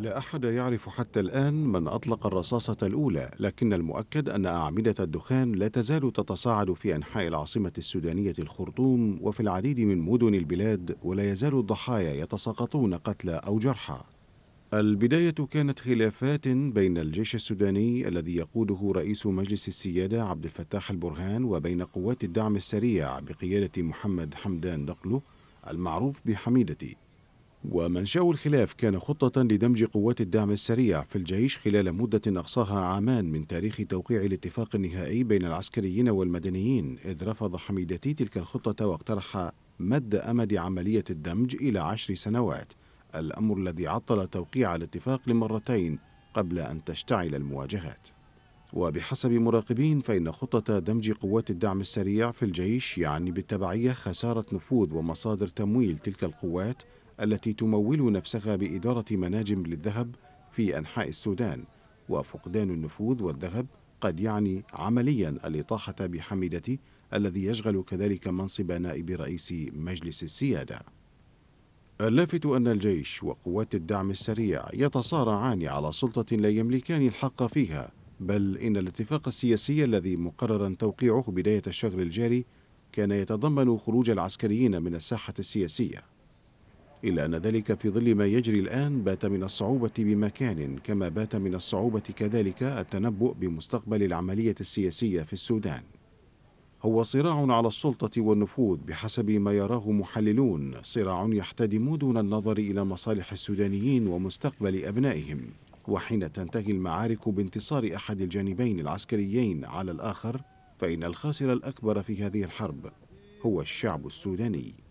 لا أحد يعرف حتى الآن من أطلق الرصاصة الأولى لكن المؤكد أن أعمدة الدخان لا تزال تتصاعد في أنحاء العاصمة السودانية الخرطوم وفي العديد من مدن البلاد ولا يزال الضحايا يتساقطون قتلى أو جرحى البداية كانت خلافات بين الجيش السوداني الذي يقوده رئيس مجلس السيادة عبد الفتاح البرهان وبين قوات الدعم السريع بقيادة محمد حمدان دقلو المعروف بحميدتي ومنشأ الخلاف كان خطة لدمج قوات الدعم السريع في الجيش خلال مدة أقصاها عامان من تاريخ توقيع الاتفاق النهائي بين العسكريين والمدنيين إذ رفض حميدتي تلك الخطة واقترح مد أمد عملية الدمج إلى عشر سنوات الأمر الذي عطل توقيع الاتفاق لمرتين قبل أن تشتعل المواجهات وبحسب مراقبين فإن خطة دمج قوات الدعم السريع في الجيش يعني بالتبعية خسارة نفوذ ومصادر تمويل تلك القوات التي تمول نفسها بإدارة مناجم للذهب في أنحاء السودان وفقدان النفوذ والذهب قد يعني عمليا الإطاحة بحميدتي الذي يشغل كذلك منصب نائب رئيس مجلس السيادة اللافت أن الجيش وقوات الدعم السريع يتصارعان على سلطة لا يملكان الحق فيها بل إن الاتفاق السياسي الذي مقررا توقيعه بداية الشهر الجاري كان يتضمن خروج العسكريين من الساحة السياسية إلا أن ذلك في ظل ما يجري الآن بات من الصعوبة بمكان كما بات من الصعوبة كذلك التنبؤ بمستقبل العملية السياسية في السودان هو صراع على السلطة والنفوذ بحسب ما يراه محللون صراع يحتدم دون النظر إلى مصالح السودانيين ومستقبل أبنائهم وحين تنتهي المعارك بانتصار أحد الجانبين العسكريين على الآخر فإن الخاسر الأكبر في هذه الحرب هو الشعب السوداني